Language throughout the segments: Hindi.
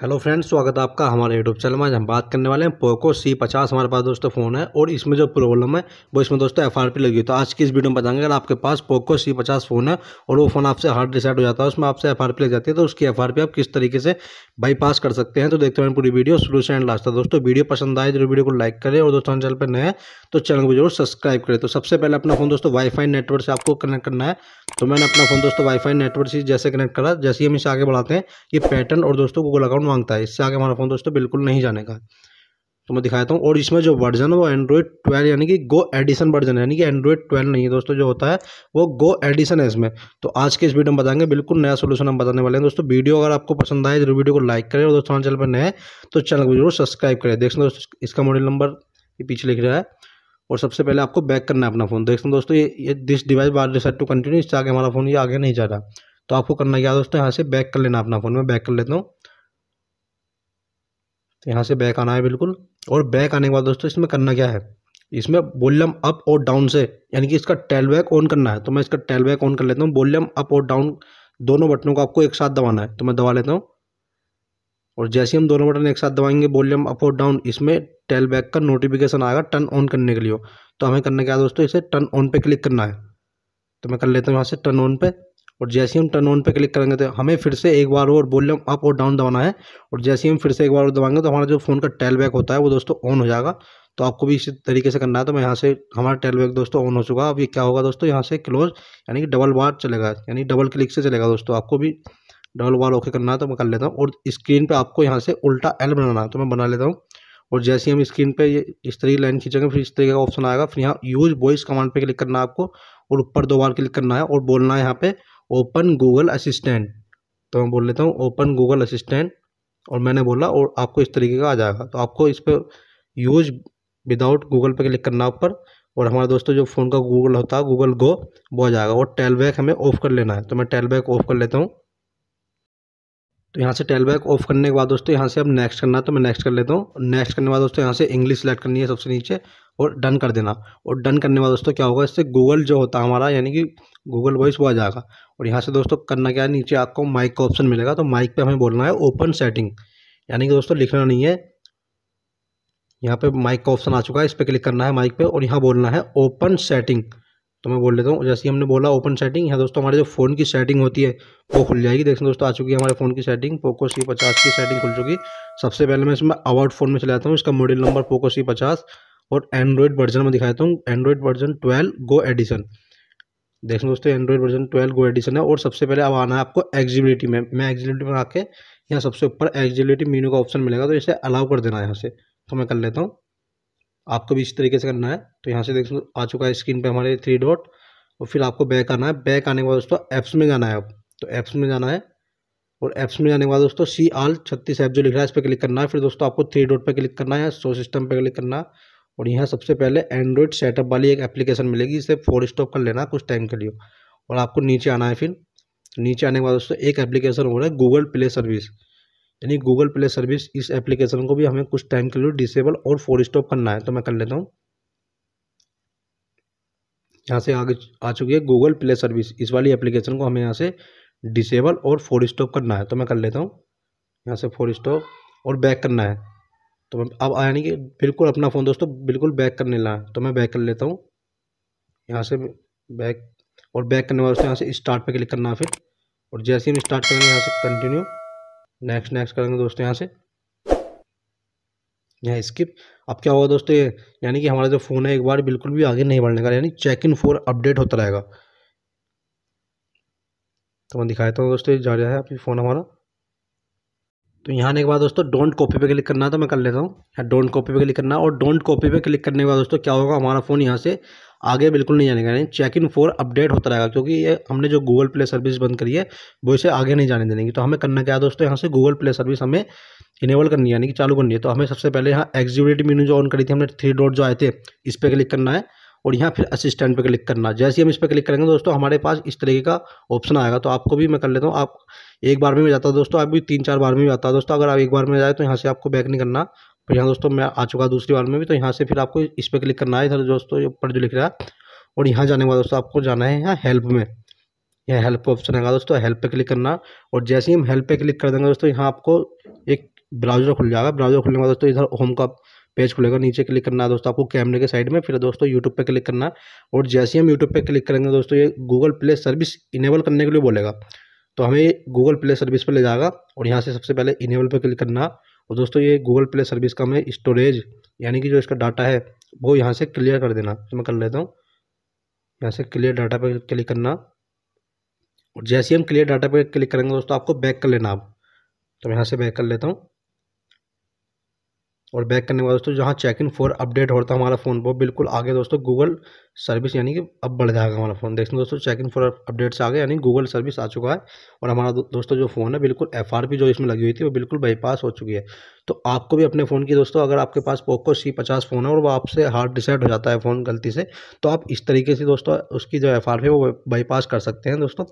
हेलो फ्रेंड्स स्वागत है आपका हमारे यूट्यूब चैनल में आज हम बात करने वाले हैं पोको सी पचास हमारे पास दोस्तों फ़ोन है और इसमें जो प्रॉब्लम है वो इसमें दोस्तों एफ आर पी लगी तो आज की इस वीडियो में बताएंगे अगर आपके पास पोको सी पचास फ़ोन है और वो फ़ोन आपसे हार्ड डिसाइड हो जाता है उसमें आपसे एफ आर पी लग जाती है तो उसकी एफ आर पी आप किस तरीके से बाईपास कर सकते हैं तो देखते हैं पूरी वीडियो शुरू से एंड लास्ट तक दोस्तों वीडियो पसंद आए जरूर वीडियो तो को लाइक करें और दोस्तों चैनल पर नए तो चैनल को जरूर सब्सक्राइब करें तो सबसे पहले अपना फ़ोन दोस्तों वाईफाई नेटवर्क से आपको कनेक्ट करना है तो मैंने अपना फ़ोन दोस्तों वाईफाई नेटवर्क से जैसे कनेक्ट करा जैसे ही हम इसे आगे बढ़ाते हैं ये पैटर्न और दोस्तों गूगल अकाउंट मांगता है इससे आगे हमारा फ़ोन दोस्तों बिल्कुल नहीं जाने का तो मैं दिखाता हूँ और इसमें जो वर्जन है वो एंड्रॉयड ट्वेल्व यानी कि गो एडिशन वर्जन है यानी कि एंड्रॉयड ट्वेल्व नहीं है दोस्तों जो होता है वो गो एडिशन है इसमें तो आज के इस वीडियो में बताएंगे बिल्कुल नया सोल्यूशन हम बताने वाले हैं दोस्तों वीडियो अगर आपको पसंद आए जरूर वीडियो को लाइक करें और दोस्तों चैनल पर नए तो चैनल को जरूर सब्सक्राइब करें देखें दोस्तों इसका मॉडल नंबर ये पीछे लिख रहा है और सबसे पहले आपको बैक करना है अपना फ़ोन देख सकते दोस्तों ये ये this device bar decide to continue इससे आगे हमारा फ़ोन ये आगे नहीं जा रहा तो आपको करना क्या दोस्तों यहाँ से बैक कर लेना अपना फ़ोन मैं बैक कर लेता हूँ तो यहाँ से बैक आना है बिल्कुल और बैक आने के बाद दोस्तों इसमें करना क्या है इसमें वॉल्यूम अप और डाउन से यानी कि इसका बैक ऑन करना है तो मैं इसका बैक ऑन कर लेता हूँ वॉल्यूम अप और डाउन दोनों बटनों को आपको एक साथ दबाना है तो मैं दबा लेता हूँ और जैसे ही हम दोनों बटन एक साथ दबाएंगे वॉल्यूम अप और डाउन इसमें बैक का नोटिफिकेशन आएगा टर्न ऑन करने के लिए तो हमें करना क्या है दोस्तों इसे टर्न ऑन पे क्लिक करना है तो मैं कर लेता हूँ यहाँ से टर्न ऑन पे और जैसे हम टर्न ऑन पे क्लिक करेंगे तो हमें फिर से एक बार और वॉल्यूम अप और डाउन दबाना है और जैसे हम फिर से एक बार और दबाएंगे तो हमारा जो फ़ोन का टेल बैक होता है वो दोस्तों ऑन हो जाएगा तो आपको भी इसी तरीके से करना है तो मैं यहाँ से हमारा टेल बैक दोस्तों ऑन हो चुका अब ये क्या होगा दोस्तों यहाँ से क्लोज यानी कि डबल बार चलेगा यानी डबल क्लिक से चलेगा दोस्तों आपको भी डबल बार ओके करना है तो मैं कर लेता हूँ और स्क्रीन पर आपको यहाँ से उल्टा एल बनाना है तो मैं बना लेता हूँ और जैसे ही हम स्क्रीन पे ये इस तरीके लाइन खींचेंगे फिर इस तरीके का ऑप्शन आएगा फिर यहाँ यूज़ वॉइस कमांड पे क्लिक करना है आपको और ऊपर दो बार क्लिक करना है और बोलना है यहाँ पे ओपन गूगल असिस्टेंट तो मैं बोल लेता हूँ ओपन गूगल असिस्टेंट और मैंने बोला और आपको इस तरीके का आ जाएगा तो आपको इस पर यूज विदाउट गूगल पे क्लिक करना ऊपर और हमारे दोस्तों जो फ़ोन का गूगल होता है गूगल गो वो आ जाएगा और टेलबैक हमें ऑफ़ कर लेना है तो मैं टेलबैक ऑफ़ कर लेता हूँ तो यहाँ से टेलबैक ऑफ करने के बाद दोस्तों यहाँ से अब नेक्स्ट करना है तो मैं नेक्स्ट कर लेता हूँ नेक्स्ट करने के बाद दोस्तों यहाँ से इंग्लिश सेलेक्ट करनी है सबसे नीचे और डन कर देना और डन करने के बाद दोस्तों क्या होगा इससे गूगल जो होता है हमारा यानी कि गूगल वॉइस वो आ जाएगा और यहाँ से दोस्तों करना क्या है नीचे आपको माइक का ऑप्शन मिलेगा तो माइक पे हमें बोलना है ओपन सेटिंग यानी कि दोस्तों लिखना नहीं है यहाँ पे माइक का ऑप्शन आ चुका है इस पर क्लिक करना है माइक पे और यहाँ बोलना है ओपन सेटिंग तो मैं बोल देता हूँ जैसे हमने बोला ओपन सेटिंग यहाँ दोस्तों हमारे जो फ़ोन की सेटिंग होती है वो खुल जाएगी देखते दोस्तों आ चुकी है हमारे फ़ोन की सेटिंग पोको सी पचास की सेटिंग खुल चुकी सबसे पहले मैं इसमें अवार्ड फ़ोन में चलाता हूँ इसका मॉडल नंबर पोको सी पचास और एंड्रॉयड वर्जन में दिखाता हूँ Android version twelve Go edition देख लो दोस्तों Android version twelve Go edition है और सबसे पहले अब आना है आपको एक्जिबिलिटी में मैं एक्जिबिलिटी में आके यहाँ सबसे ऊपर एक्जिबिलिटी मीनू का ऑप्शन मिलेगा तो इसे अलाउ कर देना है यहाँ से तो मैं कर लेता हूँ आपको भी इस तरीके से करना है तो यहाँ से देख लो आ चुका है स्क्रीन पर हमारे थ्री डॉट और फिर आपको बैक आना है बैक आने के बाद दोस्तों ऐप्स में जाना है अब तो ऐप्स में जाना है और ऐप्स में जाने के बाद दोस्तों सी आल छत्तीस ऐप जो लिख रहा है इस पर क्लिक करना है फिर दोस्तों आपको थ्री डॉट पर क्लिक करना है सो सिस्टम पर क्लिक करना है और यहाँ सबसे पहले एंड्रॉयड सेटअप वाली एक एप्लीकेशन मिलेगी इसे फोर स्टॉप कर लेना कुछ टाइम के लिए और आपको नीचे आना है फिर नीचे आने के बाद दोस्तों एक एप्लीकेशन हो रहा है गूगल प्ले सर्विस यानी गूगल प्ले सर्विस इस एप्लीकेशन को भी हमें कुछ टाइम के लिए डिसेबल और फोर स्टॉप करना है तो मैं कर लेता हूँ यहाँ से आगे आ चुकी है गूगल प्ले सर्विस इस वाली एप्लीकेशन को हमें यहाँ से डिसेबल और फोर स्टॉप करना है तो मैं कर लेता हूँ यहाँ से फोर स्टॉप और बैक करना है तो मैं अब यानी कि बिल्कुल अपना फ़ोन दोस्तों बिल्कुल बैक करने लगा तो मैं बैक कर लेता हूँ यहाँ से बैक और बैक करने वाले यहाँ से स्टार्ट पे क्लिक करना है फिर और जैसे हम स्टार्ट करेंगे यहाँ से कंटिन्यू नेक्स्ट नेक्स्ट करेंगे दोस्तों यहाँ से यहाँ स्किप अब क्या होगा दोस्तों यानी कि हमारा जो फ़ोन है एक बार बिल्कुल भी आगे नहीं बढ़ने का यानी चेक इन फोर अपडेट होता रहेगा तो मैं दिखाता हूँ दोस्तों जा रहा है अभी फ़ोन हमारा तो यहाँ आने के बाद दोस्तों डोंट कॉपी पे क्लिक करना है तो मैं कर लेता हूँ यहाँ डोंट कॉपी पे क्लिक करना है और डोंट कॉपी पे क्लिक करने के बाद दोस्तों क्या होगा हमारा फ़ोन यहाँ से आगे बिल्कुल नहीं जाने का चेक इन फॉर अपडेट होता रहेगा क्योंकि ये हमने जो गूगल प्ले सर्विस बंद करी है वो इसे आगे नहीं जाने देने की तो हमें करना क्या है दोस्तों यहाँ से गूगल प्ले सर्विस हमें इनेबल करनी है यानी कि चालू करनी है तो हमें सबसे पहले यहाँ एक्जीक्यूटिव मीनू जो ऑन करी थी हमने थ्री डॉट जो आए थे इस पर क्लिक करना है और यहाँ फिर असिस्टेंट पे क्लिक करना जैसे हम इस पर क्लिक करेंगे दोस्तों हमारे पास इस तरीके का ऑप्शन आएगा तो आपको भी मैं कर लेता हूँ आप एक बार में भी जाता है दोस्तों आप भी तीन चार बार में भी आता है दोस्तों अगर आप एक बार में जाए तो यहाँ से आपको बैक नहीं करना पर तो यहाँ दोस्तों मैं आ चुका दूसरी बार में भी तो यहाँ से फिर आपको इस पर क्लिक करना है इधर दोस्तों ऊपर जो लिख रहा है और यहाँ जाने के बाद दोस्तों आपको जाना है यहाँ हेल्प में यहाँ हेल्प ऑप्शन आएगा दोस्तों हेल्प पे क्लिक करना और जैसे ही हम हेल्प पे क्लिक कर देंगे दोस्तों यहाँ आपको एक ब्राउजर खुल जाएगा ब्राउजर खुलने के बाद दोस्तों इधर होम का पेज खुलेगा नीचे क्लिक करना है दोस्तों आपको कैमरे के साइड में फिर दोस्तों यूट्यूब पर क्लिक करना और जैसे ही हम यूट्यूब पर क्लिक करेंगे दोस्तों ये गूगल प्ले सर्विस इनेबल करने के लिए बोलेगा तो हमें गूगल प्ले सर्विस पर ले जाएगा और यहाँ से सबसे पहले इनेबल पर क्लिक करना और दोस्तों ये गूगल प्ले सर्विस का हमें स्टोरेज यानी कि जो इसका डाटा है वो यहाँ से क्लियर कर देना तो मैं कर लेता हूँ यहाँ से क्लियर डाटा पर क्लिक करना और जैसे ही हम क्लियर डाटा पर क्लिक करेंगे दोस्तों आपको बैक कर लेना आप तो मैं यहाँ से बैक कर लेता हूँ और बैक करने के बाद दोस्तों जहाँ चेक इन फॉर अपडेट होता है हमारा फ़ोन वो बिल्कुल आगे दोस्तों गूगल सर्विस यानी कि अब बढ़ जाएगा हमारा फ़ोन देखते हैं दोस्तों चेक इन फॉर अपडेट से आगे यानी गूगल सर्विस आ चुका है और हमारा दो, दोस्तों जो फ़ोन है बिल्कुल एफ जो इसमें लगी हुई थी वो बिल्कुल बाईपास हो चुकी है तो आपको भी अपने फ़ोन की दोस्तों अगर आपके पास पोको सी पचास फ़ोन है और वो आपसे हार्ड डिसाइड हो जाता है फ़ोन गलती से तो आप इस तरीके से दोस्तों उसकी जो एफ है वो बाईपास कर सकते हैं दोस्तों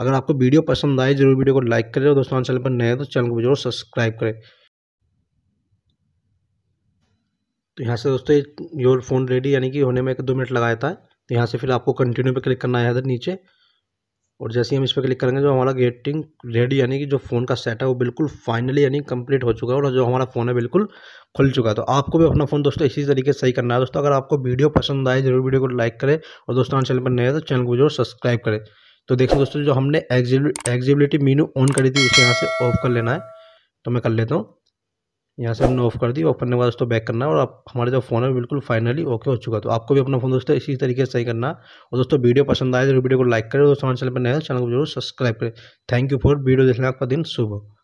अगर आपको वीडियो पसंद आए जरूर वीडियो को लाइक करें और दोस्तों चैनल पर नए हैं तो चैनल को जरूर सब्सक्राइब करें तो यहाँ से दोस्तों योर फोन रेडी यानी कि होने में एक दो मिनट लगाया था तो यहाँ से फिर आपको कंटिन्यू पे क्लिक करना है इधर नीचे और जैसे ही हम इस पर क्लिक करेंगे जो हमारा गेटिंग रेडी यानी कि जो फ़ोन का सेट है वो बिल्कुल फाइनली यानी कंप्लीट हो चुका है और जो हमारा फ़ोन है बिल्कुल खुल चुका है तो आपको भी अपना फ़ोन दोस्तों इसी तरीके से सही करना है दोस्तों अगर आपको वीडियो पसंद आए जरूर वीडियो को लाइक करें और दोस्तों चैनल पर नए तो चैनल को जरूर सब्सक्राइब करें तो देखिए दोस्तों जो हमने एक्जिबिलिटी मीनू ऑन करी थी उसे यहाँ से ऑफ कर लेना है तो मैं कर लेता हूँ यहाँ से हमने ऑफ़ कर दी ऑफ करने के बाद दोस्तों बैक करना और आप हमारे जो फ़ोन है बिल्कुल फाइनली ओके हो चुका तो आपको भी अपना फ़ोन दोस्तों इसी तरीके से सही करना और दोस्तों वीडियो पसंद आए तो वीडियो को लाइक करें दोस्तों हमारे चैनल पर नए तो चैनल को जरूर सब्सक्राइब करें थैंक यू फॉर वीडियो देखने आपका दिन शुभ